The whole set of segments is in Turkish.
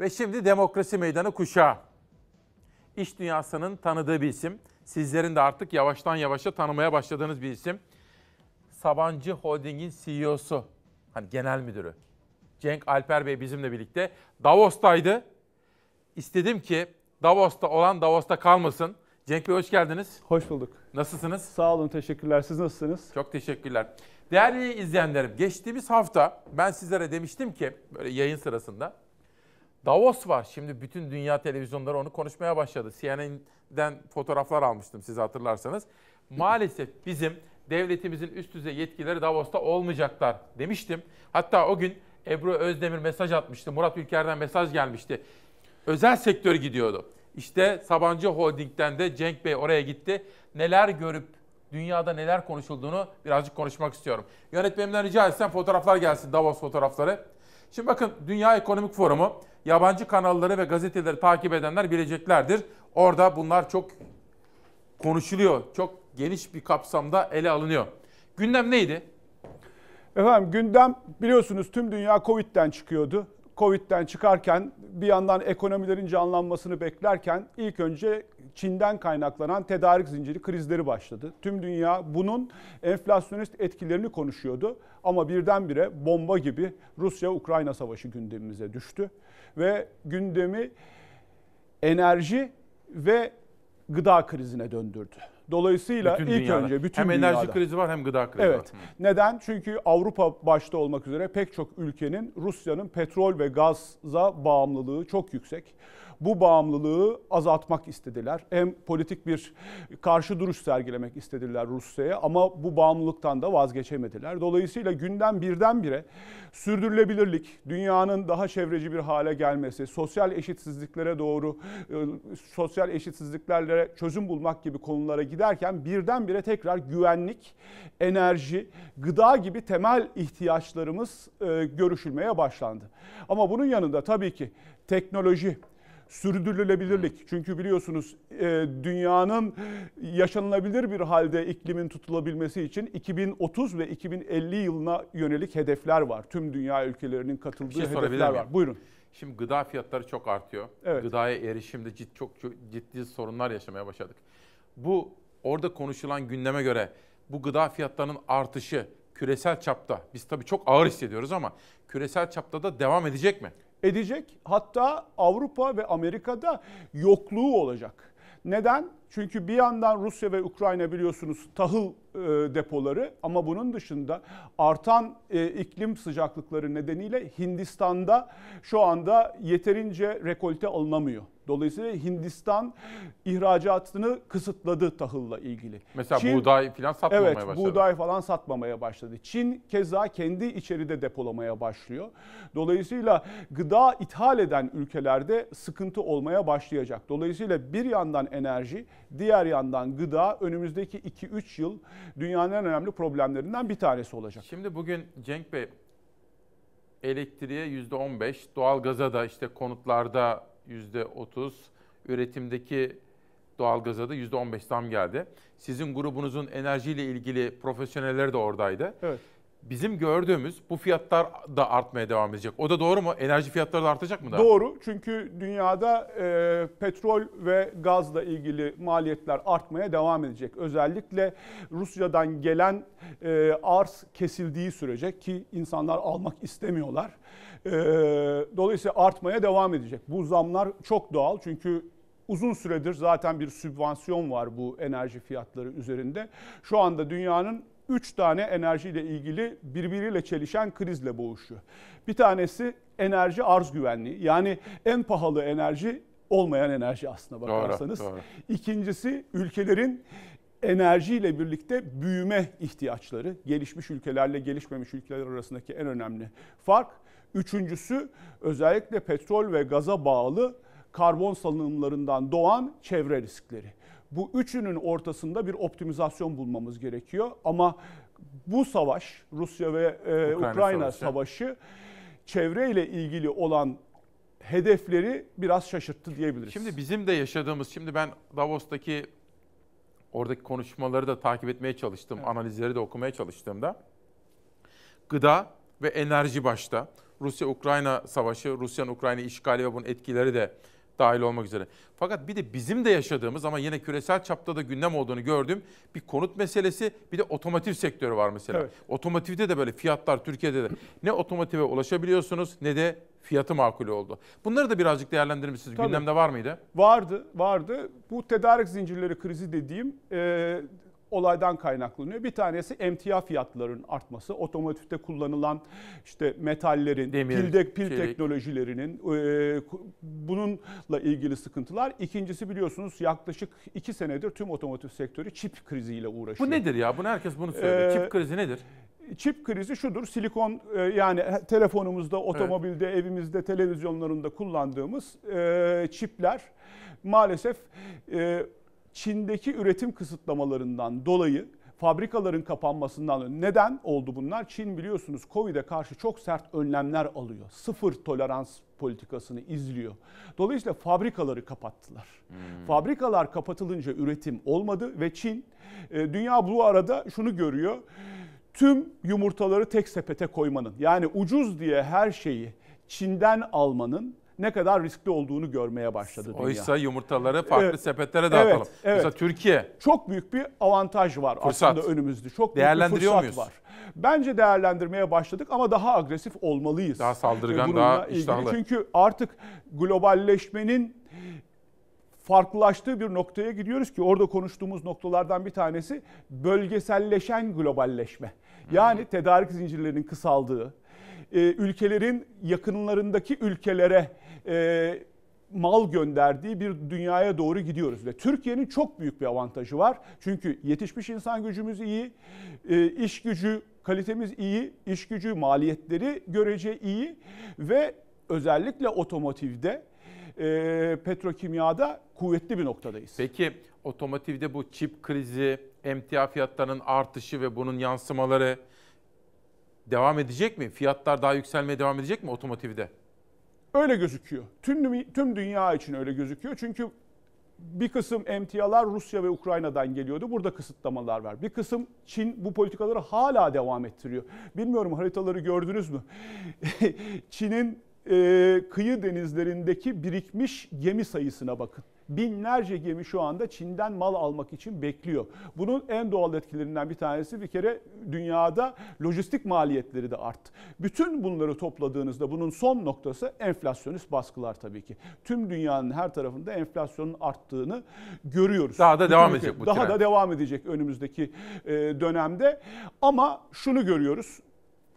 Ve şimdi demokrasi meydanı kuşağı. İş dünyasının tanıdığı bir isim. Sizlerin de artık yavaştan yavaşa tanımaya başladığınız bir isim. Sabancı Holding'in CEO'su, hani genel müdürü. Cenk Alper Bey bizimle birlikte Davos'taydı. İstedim ki Davos'ta olan Davos'ta kalmasın. Cenk Bey hoş geldiniz. Hoş bulduk. Nasılsınız? Sağ olun, teşekkürler. Siz nasılsınız? Çok teşekkürler. Değerli izleyenlerim, geçtiğimiz hafta ben sizlere demiştim ki böyle yayın sırasında Davos var. Şimdi bütün dünya televizyonları onu konuşmaya başladı. CNN'den fotoğraflar almıştım siz hatırlarsanız. Maalesef bizim devletimizin üst düzey yetkileri Davos'ta olmayacaklar demiştim. Hatta o gün Ebru Özdemir mesaj atmıştı. Murat Ülker'den mesaj gelmişti. Özel sektör gidiyordu. İşte Sabancı Holding'den de Cenk Bey oraya gitti. Neler görüp dünyada neler konuşulduğunu birazcık konuşmak istiyorum. Yönetmenimden rica etsem fotoğraflar gelsin Davos fotoğrafları. Şimdi bakın Dünya Ekonomik Forumu yabancı kanalları ve gazeteleri takip edenler bileceklerdir. Orada bunlar çok konuşuluyor. Çok geniş bir kapsamda ele alınıyor. Gündem neydi? Efendim gündem biliyorsunuz tüm dünya Covid'den çıkıyordu. Covid'den çıkarken bir yandan ekonomilerin canlanmasını beklerken ilk önce Çin'den kaynaklanan tedarik zinciri krizleri başladı. Tüm dünya bunun enflasyonist etkilerini konuşuyordu ama birdenbire bomba gibi Rusya-Ukrayna savaşı gündemimize düştü ve gündemi enerji ve gıda krizine döndürdü. Dolayısıyla bütün ilk dünyada. önce bütün hem dünyada. enerji krizi var hem gıda krizi evet. var. Neden? Çünkü Avrupa başta olmak üzere pek çok ülkenin Rusya'nın petrol ve gaza bağımlılığı çok yüksek bu bağımlılığı azaltmak istediler. Hem politik bir karşı duruş sergilemek istediler Rusya'ya ama bu bağımlılıktan da vazgeçemediler. Dolayısıyla gündem birdenbire sürdürülebilirlik, dünyanın daha çevreci bir hale gelmesi, sosyal eşitsizliklere doğru e, sosyal eşitsizliklerle çözüm bulmak gibi konulara giderken birdenbire tekrar güvenlik, enerji, gıda gibi temel ihtiyaçlarımız e, görüşülmeye başlandı. Ama bunun yanında tabii ki teknoloji, sürdürülebilirlik. Çünkü biliyorsunuz e, dünyanın yaşanılabilir bir halde iklimin tutulabilmesi için 2030 ve 2050 yılına yönelik hedefler var. Tüm dünya ülkelerinin katıldığı şey hedefler var. Buyurun. Şimdi gıda fiyatları çok artıyor. Evet. Gıdaya erişimde ciddi çok, çok ciddi sorunlar yaşamaya başladık. Bu orada konuşulan gündeme göre bu gıda fiyatlarının artışı küresel çapta biz tabii çok ağır hissediyoruz ama küresel çapta da devam edecek mi? edecek. Hatta Avrupa ve Amerika'da yokluğu olacak. Neden? Çünkü bir yandan Rusya ve Ukrayna biliyorsunuz tahıl e, depoları ama bunun dışında artan e, iklim sıcaklıkları nedeniyle Hindistan'da şu anda yeterince rekolte alınamıyor. Dolayısıyla Hindistan ihracatını kısıtladı tahılla ilgili. Mesela Çin, buğday falan satmamaya evet, başladı. Evet buğday falan satmamaya başladı. Çin keza kendi içeride depolamaya başlıyor. Dolayısıyla gıda ithal eden ülkelerde sıkıntı olmaya başlayacak. Dolayısıyla bir yandan enerji Diğer yandan gıda önümüzdeki 2-3 yıl dünyanın en önemli problemlerinden bir tanesi olacak. Şimdi bugün Cenk Bey elektriğe %15, doğalgaza da işte konutlarda %30, üretimdeki doğalgaza da %15 zam geldi. Sizin grubunuzun enerjiyle ilgili profesyoneller de oradaydı. Evet bizim gördüğümüz bu fiyatlar da artmaya devam edecek. O da doğru mu? Enerji fiyatları da artacak mı daha? Doğru. Çünkü dünyada e, petrol ve gazla ilgili maliyetler artmaya devam edecek. Özellikle Rusya'dan gelen e, arz kesildiği sürece ki insanlar almak istemiyorlar. E, dolayısıyla artmaya devam edecek. Bu zamlar çok doğal çünkü Uzun süredir zaten bir sübvansiyon var bu enerji fiyatları üzerinde. Şu anda dünyanın üç tane enerjiyle ilgili birbiriyle çelişen krizle boğuşuyor. Bir tanesi enerji arz güvenliği. Yani en pahalı enerji olmayan enerji aslına bakarsanız. Doğru, doğru. İkincisi ülkelerin enerjiyle birlikte büyüme ihtiyaçları. Gelişmiş ülkelerle gelişmemiş ülkeler arasındaki en önemli fark. Üçüncüsü özellikle petrol ve gaza bağlı karbon salınımlarından doğan çevre riskleri bu üçünün ortasında bir optimizasyon bulmamız gerekiyor. Ama bu savaş, Rusya ve e, Ukrayna, Ukrayna savaşı, savaşı çevreyle ilgili olan hedefleri biraz şaşırttı diyebiliriz. Şimdi bizim de yaşadığımız, şimdi ben Davos'taki oradaki konuşmaları da takip etmeye çalıştım, evet. analizleri de okumaya çalıştığımda gıda ve enerji başta. Rusya-Ukrayna savaşı, Rusya'nın Ukrayna işgali ve bunun etkileri de dahil olmak üzere. Fakat bir de bizim de yaşadığımız ama yine küresel çapta da gündem olduğunu gördüğüm bir konut meselesi bir de otomotiv sektörü var mesela. Evet. Otomotivde de böyle fiyatlar Türkiye'de de ne otomotive ulaşabiliyorsunuz ne de fiyatı makul oldu. Bunları da birazcık değerlendirmişsiniz. Tabii. Gündemde var mıydı? Vardı, vardı. Bu tedarik zincirleri krizi dediğim e, olaydan kaynaklanıyor. Bir tanesi emtia fiyatlarının artması, otomotivde kullanılan işte metallerin, Demir, pilde, pil çelik. teknolojilerinin e, bununla ilgili sıkıntılar. İkincisi biliyorsunuz yaklaşık iki senedir tüm otomotiv sektörü çip kriziyle uğraşıyor. Bu nedir ya? Bunu herkes bunu söylüyor. Ee, çip krizi nedir? çip krizi şudur. Silikon e, yani telefonumuzda, otomobilde, evet. evimizde, televizyonlarında kullandığımız e, çipler maalesef e, Çin'deki üretim kısıtlamalarından dolayı fabrikaların kapanmasından neden oldu bunlar? Çin biliyorsunuz Covid'e karşı çok sert önlemler alıyor. Sıfır tolerans politikasını izliyor. Dolayısıyla fabrikaları kapattılar. Hmm. Fabrikalar kapatılınca üretim olmadı ve Çin e, dünya bu arada şunu görüyor. Tüm yumurtaları tek sepete koymanın yani ucuz diye her şeyi Çin'den almanın ne kadar riskli olduğunu görmeye başladı dünya. Oysa yumurtaları farklı evet, sepetlere dağıtalım. Evet, evet. Mesela Türkiye. Çok büyük bir avantaj var fırsat. aslında önümüzde. Çok Değerlendiriyor büyük bir fırsat muyuz? var. Bence değerlendirmeye başladık ama daha agresif olmalıyız. Daha saldırgan, e, Bununla daha ilgili. iştahlı. Çünkü artık globalleşmenin farklılaştığı bir noktaya gidiyoruz ki orada konuştuğumuz noktalardan bir tanesi bölgeselleşen globalleşme. Yani tedarik zincirlerinin kısaldığı, e, ülkelerin yakınlarındaki ülkelere e, mal gönderdiği bir dünyaya doğru gidiyoruz. Ve Türkiye'nin çok büyük bir avantajı var. Çünkü yetişmiş insan gücümüz iyi, e, iş gücü kalitemiz iyi, iş gücü maliyetleri görece iyi ve özellikle otomotivde, e, petrokimyada kuvvetli bir noktadayız. Peki otomotivde bu çip krizi, emtia fiyatlarının artışı ve bunun yansımaları devam edecek mi? Fiyatlar daha yükselmeye devam edecek mi otomotivde? Öyle gözüküyor. Tüm, tüm dünya için öyle gözüküyor. Çünkü bir kısım emtialar Rusya ve Ukrayna'dan geliyordu. Burada kısıtlamalar var. Bir kısım Çin bu politikaları hala devam ettiriyor. Bilmiyorum haritaları gördünüz mü? Çin'in e, kıyı denizlerindeki birikmiş gemi sayısına bakın binlerce gemi şu anda Çin'den mal almak için bekliyor. Bunun en doğal etkilerinden bir tanesi bir kere dünyada lojistik maliyetleri de arttı. Bütün bunları topladığınızda bunun son noktası enflasyonist baskılar tabii ki. Tüm dünyanın her tarafında enflasyonun arttığını görüyoruz. Daha da devam edecek bu Daha tren. da devam edecek önümüzdeki dönemde. Ama şunu görüyoruz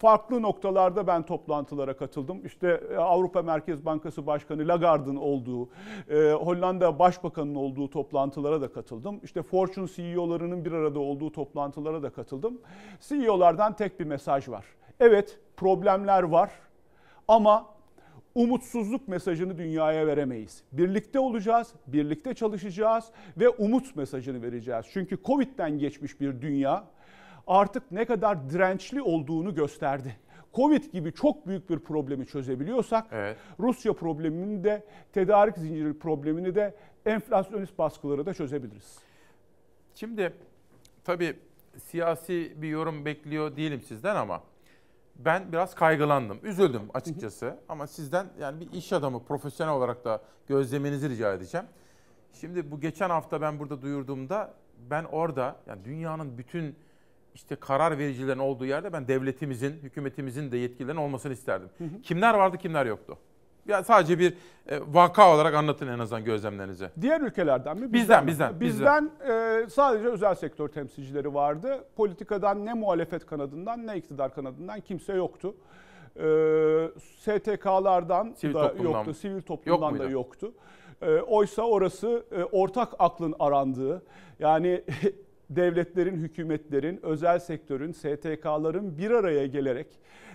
farklı noktalarda ben toplantılara katıldım. İşte e, Avrupa Merkez Bankası Başkanı Lagarde'ın olduğu, e, Hollanda Başbakanı'nın olduğu toplantılara da katıldım. İşte Fortune CEO'larının bir arada olduğu toplantılara da katıldım. CEO'lardan tek bir mesaj var. Evet problemler var ama umutsuzluk mesajını dünyaya veremeyiz. Birlikte olacağız, birlikte çalışacağız ve umut mesajını vereceğiz. Çünkü Covid'den geçmiş bir dünya, artık ne kadar dirençli olduğunu gösterdi. Covid gibi çok büyük bir problemi çözebiliyorsak evet. Rusya problemini de tedarik zinciri problemini de enflasyonist baskıları da çözebiliriz. Şimdi tabii siyasi bir yorum bekliyor değilim sizden ama ben biraz kaygılandım, üzüldüm açıkçası. Ama sizden yani bir iş adamı, profesyonel olarak da gözleminizi rica edeceğim. Şimdi bu geçen hafta ben burada duyurduğumda ben orada yani dünyanın bütün işte karar vericilerin olduğu yerde ben devletimizin, hükümetimizin de yetkilerin olmasını isterdim. Hı hı. Kimler vardı, kimler yoktu? Ya sadece bir e, vaka olarak anlatın en azından gözlemlerinize. Diğer ülkelerden mi? Bizden, bizden. Bizden, bizden. E, sadece özel sektör temsilcileri vardı. Politikadan ne muhalefet kanadından ne iktidar kanadından kimse yoktu. E, STK'lardan sivil da yoktu, sivil toplumdan Yok da yoktu. E, oysa orası e, ortak aklın arandığı, yani devletlerin, hükümetlerin, özel sektörün, STK'ların bir araya gelerek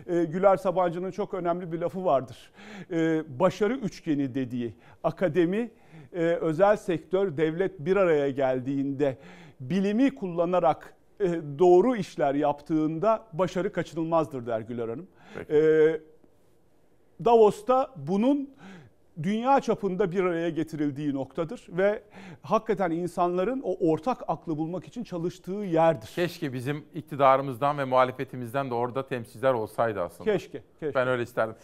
e, Güler Sabancı'nın çok önemli bir lafı vardır. E, başarı üçgeni dediği akademi, e, özel sektör, devlet bir araya geldiğinde bilimi kullanarak e, doğru işler yaptığında başarı kaçınılmazdır der Güler Hanım. Peki. E, Davos'ta bunun dünya çapında bir araya getirildiği noktadır ve hakikaten insanların o ortak aklı bulmak için çalıştığı yerdir. Keşke bizim iktidarımızdan ve muhalefetimizden de orada temsilciler olsaydı aslında. Keşke, keşke. Ben öyle isterdim.